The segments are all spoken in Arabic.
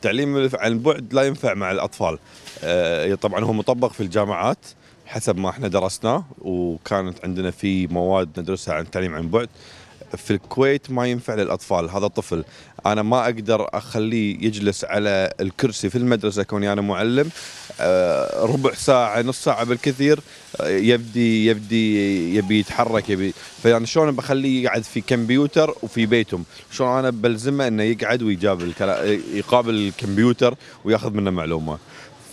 التعليم عن بعد لا ينفع مع الأطفال آه، طبعا هو مطبق في الجامعات حسب ما احنا درسنا وكانت عندنا في مواد ندرسها عن التعليم عن بعد في الكويت ما ينفع للاطفال هذا طفل انا ما اقدر اخليه يجلس على الكرسي في المدرسه كوني انا معلم آه، ربع ساعه نص ساعه بالكثير آه، يبدي يبدي يبي يتحرك يبي فيعني شلون بخليه يقعد في كمبيوتر وفي بيتهم شلون انا بلزمه انه يقعد ويجاب يقابل الكمبيوتر وياخذ منه معلومه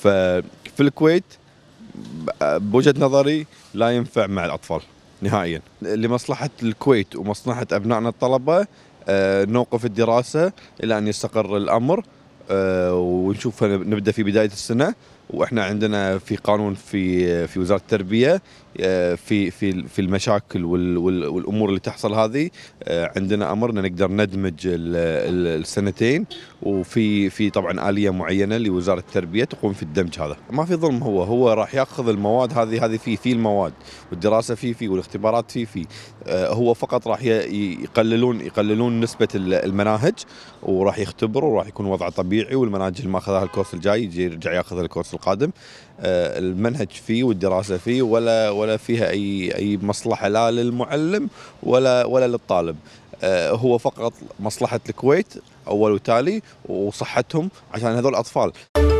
ففي الكويت بوجهه نظري لا ينفع مع الاطفال نهائيا لمصلحه الكويت ومصلحه ابنائنا الطلبه آه، نوقف الدراسه الى ان يستقر الامر آه، ونشوف نبدا في بدايه السنه واحنا عندنا في قانون في في وزاره التربيه آه، في في في المشاكل والامور اللي تحصل هذه آه، عندنا امر ان نقدر ندمج السنتين وفي في طبعا اليه معينه لوزاره التربيه تقوم في الدمج هذا ما في ظلم هو هو راح ياخذ المواد هذه هذه في في المواد والدراسه في في والاختبارات في في آه، هو فقط راح يقللون يقللون نسبه المناهج وراح يختبر وراح يكون وضع طبيعي والمناهج اللي ما اخذها الكورس الجاي يجي يرجع ياخذ الكورس القادم آه، المنهج فيه والدراسه فيه ولا ولا فيها اي اي مصلحه لا للمعلم ولا ولا للطالب آه، هو فقط مصلحه الكويت اول وتالي وصحتهم عشان هذول الاطفال